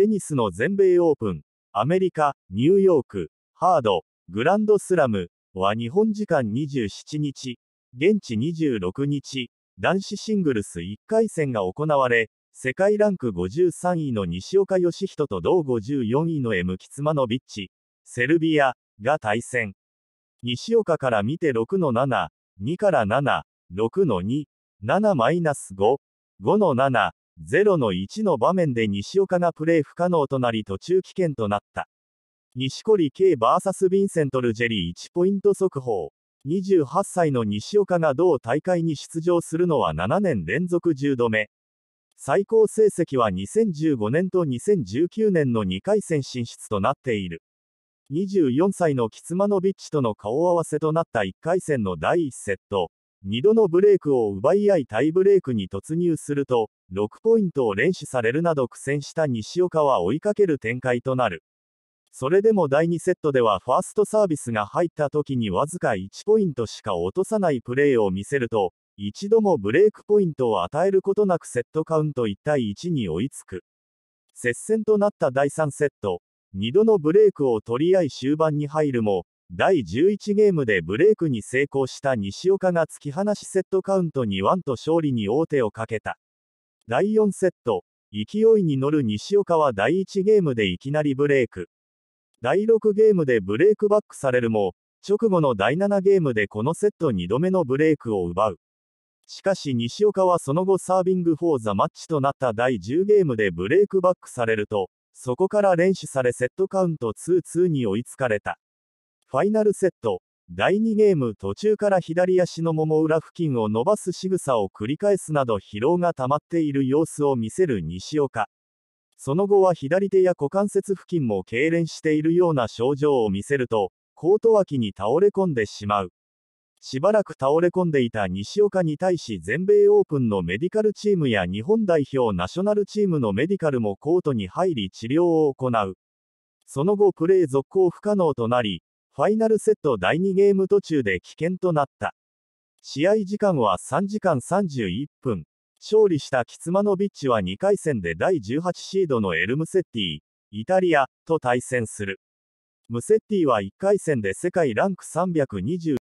テニスの全米オープン、アメリカ、ニューヨーク、ハード、グランドスラムは日本時間27日、現地26日、男子シングルス1回戦が行われ、世界ランク53位の西岡良人と同54位のエムキツマノビッチ、セルビアが対戦。西岡から見て6の7、2から7、6の2、7-5、5の7、0の1の場面で西岡がプレー不可能となり途中棄権となった。西堀 K vs ヴィンセント・ルジェリー1ポイント速報。28歳の西岡が同大会に出場するのは7年連続10度目。最高成績は2015年と2019年の2回戦進出となっている。24歳のキツマノビッチとの顔合わせとなった1回戦の第1セット、2度のブレークを奪い合いタイブレークに突入すると、6ポイントを連取されるなど苦戦した西岡は追いかける展開となる。それでも第2セットではファーストサービスが入った時にわずか1ポイントしか落とさないプレーを見せると、一度もブレークポイントを与えることなくセットカウント1対1に追いつく。接戦となった第3セット、2度のブレークを取り合い終盤に入るも、第11ゲームでブレークに成功した西岡が突き放しセットカウント2ンと勝利に王手をかけた。第4セット、勢いに乗る西岡は第1ゲームでいきなりブレーク。第6ゲームでブレークバックされるも、直後の第7ゲームでこのセット2度目のブレークを奪う。しかし西岡はその後サービングフォーザマッチとなった第10ゲームでブレークバックされると、そこから連取されセットカウント2-2に追いつかれた。ファイナルセット、第2ゲーム途中から左足のもも裏付近を伸ばす仕草を繰り返すなど疲労が溜まっている様子を見せる西岡。その後は左手や股関節付近も痙攣しているような症状を見せると、コート脇に倒れ込んでしまう。しばらく倒れ込んでいた西岡に対し全米オープンのメディカルチームや日本代表ナショナルチームのメディカルもコートに入り治療を行う。その後プレー続行不可能となり、ファイナルセット第2ゲーム途中で棄権となった。試合時間は3時間31分。勝利したキツマノビッチは2回戦で第18シードのエルムセッティ、イタリアと対戦する。ムセッティは1回戦で世界ランク320